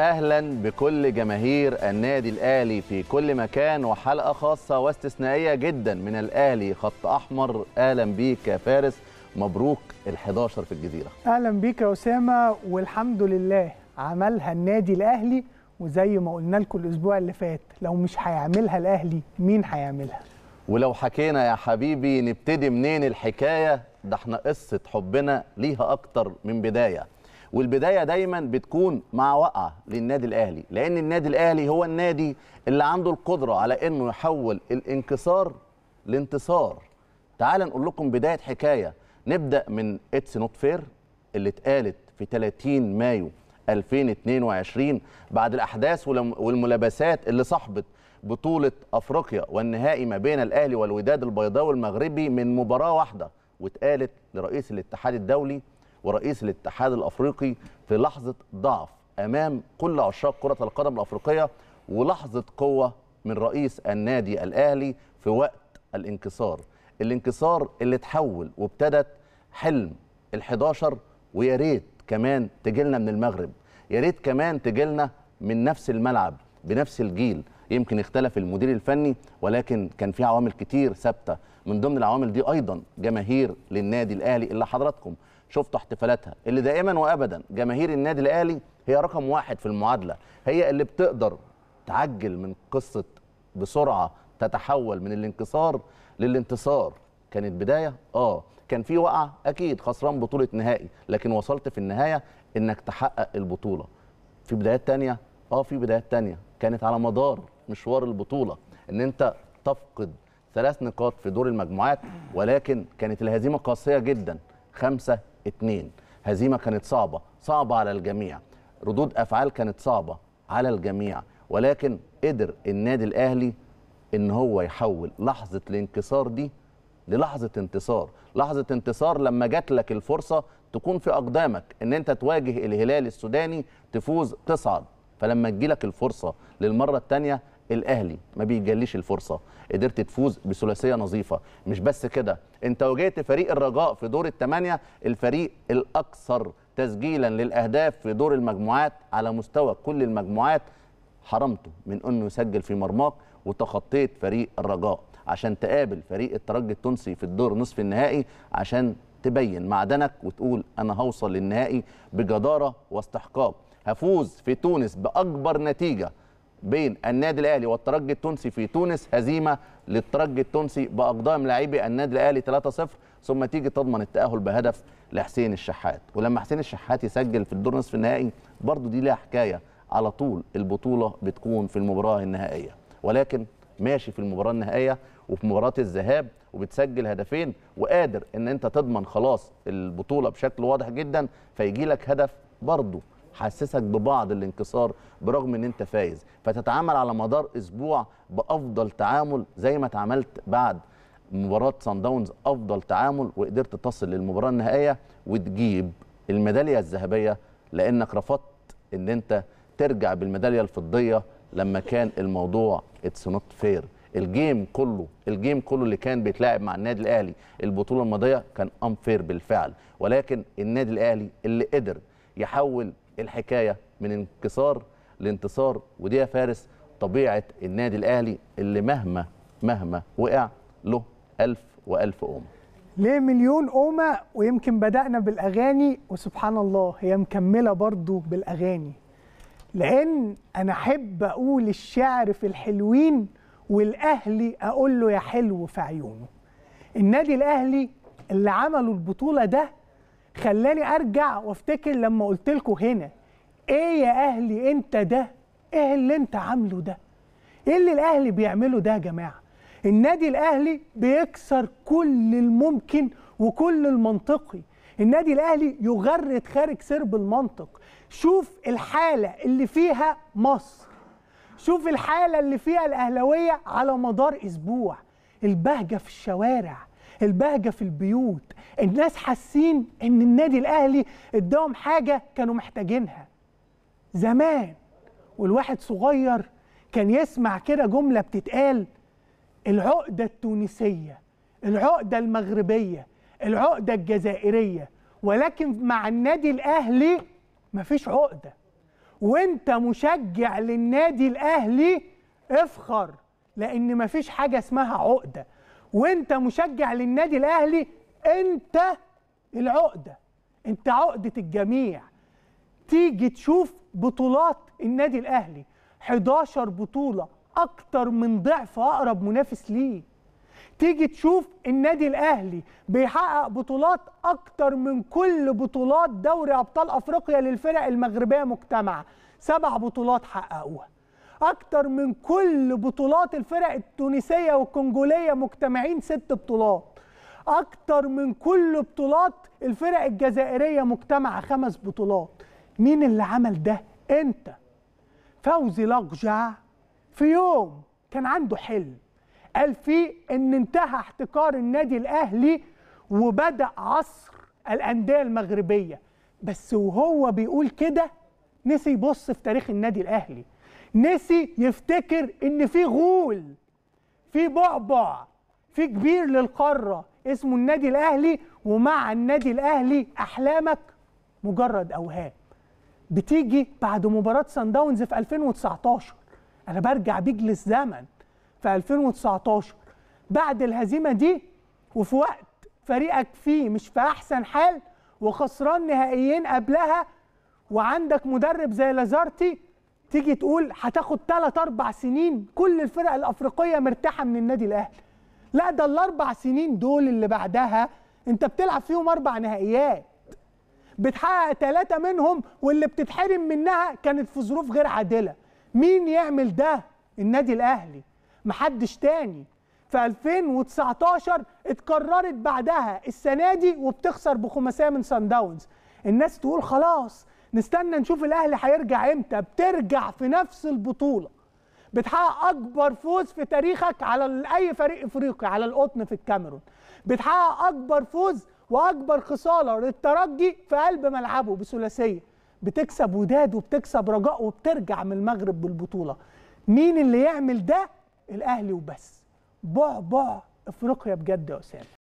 اهلا بكل جماهير النادي الاهلي في كل مكان وحلقه خاصه واستثنائيه جدا من الاهلي خط احمر اهلا بيك يا فارس مبروك ال11 في الجزيره اهلا بيك يا اسامه والحمد لله عملها النادي الاهلي وزي ما قلنا لكم الاسبوع اللي فات لو مش هيعملها الاهلي مين هيعملها ولو حكينا يا حبيبي نبتدي منين الحكايه ده احنا قصه حبنا ليها اكتر من بدايه والبدايه دايما بتكون مع وقعه للنادي الاهلي لان النادي الاهلي هو النادي اللي عنده القدره على انه يحول الانكسار لانتصار تعال نقول لكم بدايه حكايه نبدا من اتس نوت فير اللي اتقالت في 30 مايو 2022 بعد الاحداث والملابسات اللي صاحبت بطوله افريقيا والنهائي ما بين الاهلي والوداد البيضاوي المغربي من مباراه واحده واتقالت لرئيس الاتحاد الدولي ورئيس الاتحاد الافريقي في لحظه ضعف امام كل عشاق كره القدم الافريقيه ولحظه قوه من رئيس النادي الاهلي في وقت الانكسار الانكسار اللي اتحول وابتدت حلم ال11 ويا ريت كمان تجيلنا من المغرب يا ريت كمان تجيلنا من نفس الملعب بنفس الجيل يمكن اختلف المدير الفني ولكن كان في عوامل كتير ثابته من ضمن العوامل دي ايضا جماهير للنادي الاهلي اللي حضراتكم شفت احتفالاتها اللي دائما وابدا جماهير النادي الاهلي هي رقم واحد في المعادله هي اللي بتقدر تعجل من قصه بسرعه تتحول من الانكسار للانتصار كانت بدايه اه كان في وقعه اكيد خسران بطوله نهائي لكن وصلت في النهايه انك تحقق البطوله في بدايات تانية اه في بدايات تانية كانت على مدار مشوار البطوله ان انت تفقد ثلاث نقاط في دور المجموعات ولكن كانت الهزيمه قاسيه جدا خمسة اتنين هزيمه كانت صعبه صعبه على الجميع ردود افعال كانت صعبه على الجميع ولكن قدر النادي الاهلي ان هو يحول لحظه الانكسار دي للحظه انتصار لحظه انتصار لما جات لك الفرصه تكون في اقدامك ان انت تواجه الهلال السوداني تفوز تصعد فلما تجيلك الفرصه للمره الثانيه الاهلي ما بيجليش الفرصه قدرت تفوز بثلاثيه نظيفه مش بس كده انت واجهت فريق الرجاء في دور الثمانيه الفريق الاكثر تسجيلا للاهداف في دور المجموعات على مستوى كل المجموعات حرمته من انه يسجل في مرماك وتخطيت فريق الرجاء عشان تقابل فريق الترجي التونسي في الدور نصف النهائي عشان تبين معدنك وتقول انا هوصل للنهائي بجداره واستحقاق هفوز في تونس باكبر نتيجه بين النادي الاهلي والترجي التونسي في تونس هزيمه للترجي التونسي باقدام لاعبي النادي الاهلي 3-0 ثم تيجي تضمن التاهل بهدف لحسين الشحات ولما حسين الشحات يسجل في الدور نصف النهائي برضه دي لها حكايه على طول البطوله بتكون في المباراه النهائيه ولكن ماشي في المباراه النهائيه وفي مباراه الذهاب وبتسجل هدفين وقادر ان انت تضمن خلاص البطوله بشكل واضح جدا فيجي لك هدف برضه تحسسك ببعض الانكسار برغم ان انت فايز فتتعامل على مدار اسبوع بافضل تعامل زي ما اتعاملت بعد مباراه سان داونز افضل تعامل وقدرت تصل للمباراه النهائيه وتجيب الميداليه الذهبيه لانك رفضت ان انت ترجع بالميداليه الفضيه لما كان الموضوع اتس نوت فير الجيم كله الجيم كله اللي كان بيتلعب مع النادي الاهلي البطوله الماضيه كان انفير بالفعل ولكن النادي الاهلي اللي قدر يحول الحكايه من انكسار لانتصار ودي يا فارس طبيعه النادي الاهلي اللي مهما مهما وقع له ألف وألف أمة ليه مليون أمة ويمكن بدأنا بالأغاني وسبحان الله هي مكملة برضو بالأغاني لأن أنا أحب أقول الشعر في الحلوين والأهلي أقول له يا حلو في عيونه النادي الأهلي اللي عملوا البطولة ده خلاني ارجع وافتكر لما قلت لكم هنا ايه يا اهلي انت ده ايه اللي انت عامله ده ايه اللي الاهلي بيعمله ده يا جماعه النادي الاهلي بيكسر كل الممكن وكل المنطقي النادي الاهلي يغرد خارج سرب المنطق شوف الحاله اللي فيها مصر شوف الحاله اللي فيها الاهلاويه على مدار اسبوع البهجه في الشوارع البهجه في البيوت الناس حاسين ان النادي الاهلي اداهم حاجه كانوا محتاجينها زمان والواحد صغير كان يسمع كده جمله بتتقال العقده التونسيه العقده المغربيه العقده الجزائريه ولكن مع النادي الاهلي مفيش عقده وانت مشجع للنادي الاهلي افخر لان مفيش حاجه اسمها عقده وانت مشجع للنادي الاهلي انت العقده انت عقده الجميع تيجي تشوف بطولات النادي الاهلي 11 بطوله اكتر من ضعف اقرب منافس ليه تيجي تشوف النادي الاهلي بيحقق بطولات اكتر من كل بطولات دوري ابطال افريقيا للفرق المغربيه مجتمعه سبع بطولات حققوها اكتر من كل بطولات الفرق التونسيه والكونجوليه مجتمعين ست بطولات اكتر من كل بطولات الفرق الجزائريه مجتمعه خمس بطولات مين اللي عمل ده انت فوزي لقجع في يوم كان عنده حلم قال فيه ان انتهى احتكار النادي الاهلي وبدا عصر الانديه المغربيه بس وهو بيقول كده نسي يبص في تاريخ النادي الاهلي نسي يفتكر ان في غول في بعبع في كبير للقاره اسمه النادي الاهلي ومع النادي الاهلي احلامك مجرد اوهام بتيجي بعد مباراه سان داونز في 2019 انا برجع بيك للزمن في 2019 بعد الهزيمه دي وفي وقت فريقك فيه مش في احسن حال وخسران نهائيين قبلها وعندك مدرب زي لازارتي تيجي تقول هتاخد ثلاث اربع سنين كل الفرق الافريقيه مرتاحه من النادي الاهلي لا ده الاربع سنين دول اللي بعدها انت بتلعب فيهم اربع نهائيات بتحقق ثلاثه منهم واللي بتتحرم منها كانت في ظروف غير عادله مين يعمل ده النادي الاهلي محدش تاني في 2019 اتكررت بعدها السنه دي وبتخسر بخماسيه من سان داونز الناس تقول خلاص نستنى نشوف الاهلي هيرجع امتى بترجع في نفس البطوله بتحقق اكبر فوز في تاريخك على اي فريق افريقي على القطن في الكاميرون بتحقق اكبر فوز واكبر خساره للترجي في قلب ملعبه بثلاثيه بتكسب وداد وبتكسب رجاء وبترجع من المغرب بالبطوله مين اللي يعمل ده الاهلي وبس بعبع افريقيا بجد يا اسامه